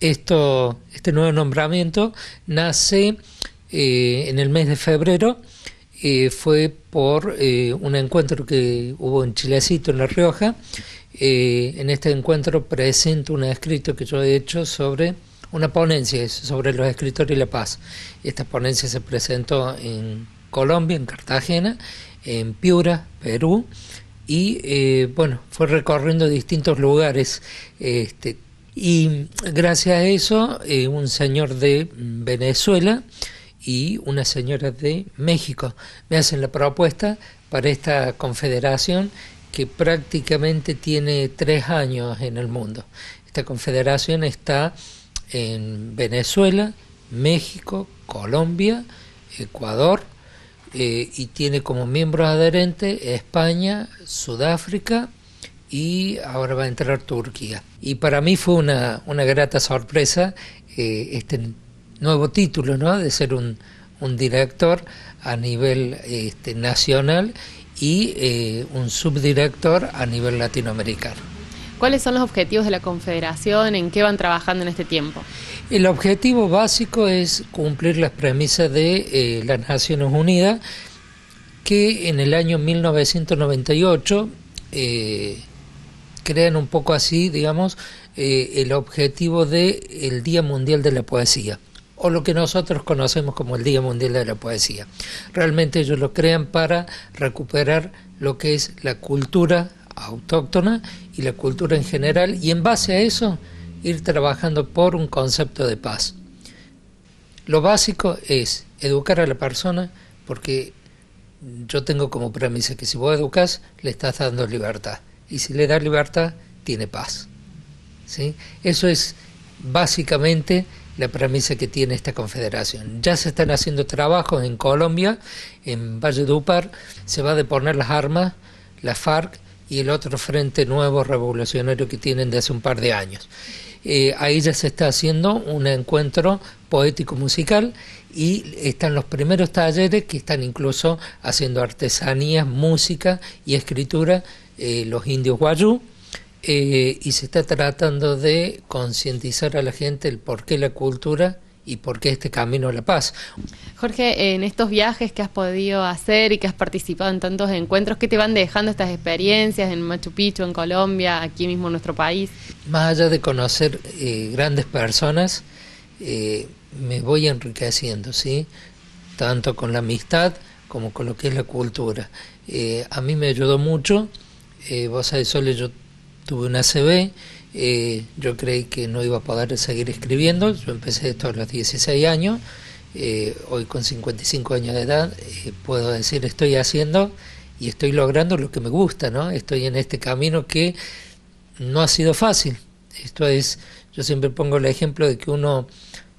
Esto, este nuevo nombramiento nace eh, en el mes de febrero, eh, fue por eh, un encuentro que hubo en Chilecito, en La Rioja. en este encuentro presento un escrito que yo he hecho sobre una ponencia sobre los escritores y la paz. Esta ponencia se presentó en Colombia, en Cartagena, en Piura, Perú, y bueno, fue recorriendo distintos lugares. Este, y gracias a eso, eh, un señor de Venezuela y una señora de México me hacen la propuesta para esta confederación que prácticamente tiene tres años en el mundo. Esta confederación está en Venezuela, México, Colombia, Ecuador eh, y tiene como miembros adherentes España, Sudáfrica, y ahora va a entrar Turquía. Y para mí fue una, grata sorpresa eh, este nuevo título, ¿no? De ser un, director a nivel este, nacional y eh, un subdirector a nivel latinoamericano. ¿Cuáles son los objetivos de la Confederación? ¿En qué van trabajando en este tiempo? El objetivo básico es cumplir las premisas de eh, las Naciones Unidas, que en el año 1998 crean un poco así, digamos, eh, el objetivo del el Día Mundial de la Poesía o lo que nosotros conocemos como el Día Mundial de la Poesía. Realmente ellos lo crean para recuperar lo que es la cultura autóctona y la cultura en general y en base a eso ir trabajando por un concepto de paz. Lo básico es educar a la persona porque yo tengo como premisa que si vos educas le estás dando libertad y si le da libertad, tiene paz. ¿sí? Eso es básicamente la premisa que tiene esta confederación. Ya se están haciendo trabajos en Colombia, en Valle Upar, se va a deponer las armas, la FARC y el otro Frente Nuevo Revolucionario que tienen de hace un par de años. Eh, ahí ya se está haciendo un encuentro poético-musical y están los primeros talleres que están incluso haciendo artesanías, música y escritura eh, los indios guayú, eh, y se está tratando de concientizar a la gente el por qué la cultura y por qué este camino a la paz. Jorge, en estos viajes que has podido hacer y que has participado en tantos encuentros, ¿qué te van dejando estas experiencias en Machu Picchu, en Colombia, aquí mismo en nuestro país? Más allá de conocer eh, grandes personas, me voy enriqueciendo, ¿sí? Tanto con la amistad como con lo que es la cultura. a mí me ayudó mucho eh, vos de Soles yo tuve una CB, eh, yo creí que no iba a poder seguir escribiendo, yo empecé esto a los 16 años, eh, hoy con 55 años de edad eh, puedo decir estoy haciendo y estoy logrando lo que me gusta, ¿no? Estoy en este camino que no ha sido fácil. Esto es, yo siempre pongo el ejemplo de que uno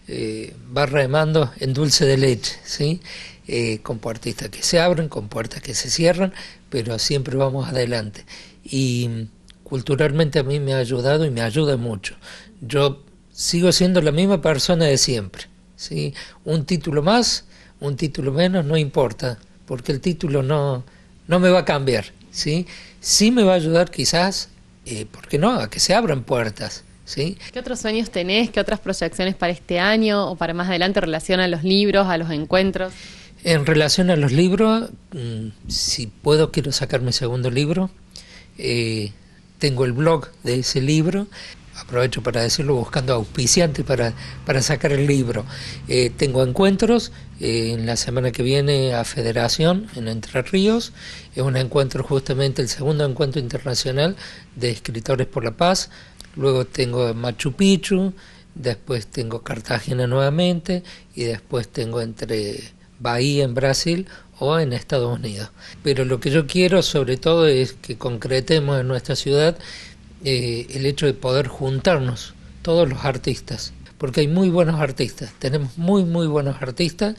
eh, barra de mando en dulce de leche, ¿sí? Eh, con puertas que se abren, con puertas que se cierran, pero siempre vamos adelante. Y mm, culturalmente a mí me ha ayudado y me ayuda mucho. Yo sigo siendo la misma persona de siempre. ¿sí? Un título más, un título menos, no importa, porque el título no, no me va a cambiar. ¿sí? sí me va a ayudar quizás, eh, ¿por qué no?, a que se abran puertas. ¿Qué otros sueños tenés? ¿Qué otras proyecciones para este año o para más adelante en relación a los libros, a los encuentros? En relación a los libros, mm, si puedo, quiero sacar mi segundo libro. Eh, tengo el blog de ese libro. Aprovecho para decirlo buscando auspiciantes para, sacar el libro. Eh, tengo encuentros eh, en la semana que viene a Federación en Entre Ríos. Es un encuentro justamente, el segundo encuentro internacional de escritores por la paz. Luego tengo Machu Picchu, después tengo Cartagena nuevamente y después tengo entre Bahía en Brasil o en Estados Unidos. Pero lo que yo quiero sobre todo es que concretemos en nuestra ciudad eh, el hecho de poder juntarnos todos los artistas porque hay muy buenos artistas, tenemos muy, muy buenos artistas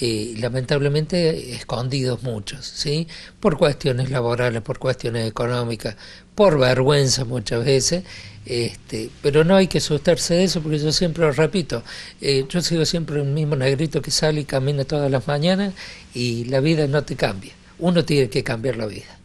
y lamentablemente escondidos muchos, ¿sí? Por cuestiones laborales, por cuestiones económicas, por vergüenza muchas veces, este, pero no hay que asustarse de eso porque yo siempre lo repito, eh, yo sigo siempre el mismo negrito que sale y camina todas las mañanas y la vida no te cambia, uno tiene que cambiar la vida.